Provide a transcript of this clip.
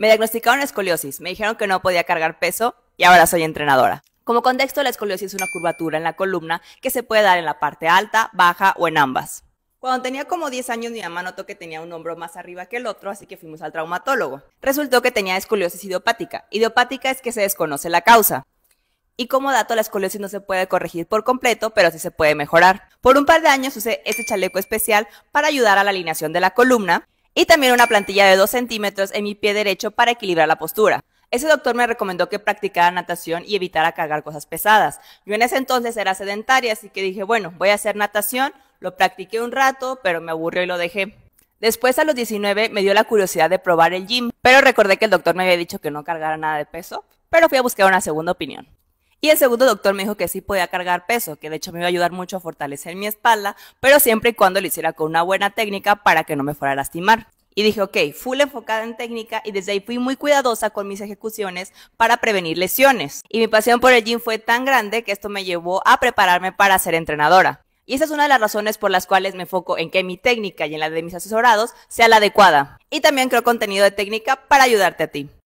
Me diagnosticaron escoliosis, me dijeron que no podía cargar peso y ahora soy entrenadora. Como contexto, la escoliosis es una curvatura en la columna que se puede dar en la parte alta, baja o en ambas. Cuando tenía como 10 años, mi mamá notó que tenía un hombro más arriba que el otro, así que fuimos al traumatólogo. Resultó que tenía escoliosis idiopática. Idiopática es que se desconoce la causa. Y como dato, la escoliosis no se puede corregir por completo, pero sí se puede mejorar. Por un par de años usé este chaleco especial para ayudar a la alineación de la columna y también una plantilla de 2 centímetros en mi pie derecho para equilibrar la postura. Ese doctor me recomendó que practicara natación y evitara cargar cosas pesadas. Yo en ese entonces era sedentaria, así que dije, bueno, voy a hacer natación, lo practiqué un rato, pero me aburrió y lo dejé. Después a los 19 me dio la curiosidad de probar el gym, pero recordé que el doctor me había dicho que no cargara nada de peso, pero fui a buscar una segunda opinión. Y el segundo doctor me dijo que sí podía cargar peso, que de hecho me iba a ayudar mucho a fortalecer mi espalda, pero siempre y cuando lo hiciera con una buena técnica para que no me fuera a lastimar. Y dije, ok, full enfocada en técnica y desde ahí fui muy cuidadosa con mis ejecuciones para prevenir lesiones. Y mi pasión por el gym fue tan grande que esto me llevó a prepararme para ser entrenadora. Y esa es una de las razones por las cuales me enfoco en que mi técnica y en la de mis asesorados sea la adecuada. Y también creo contenido de técnica para ayudarte a ti.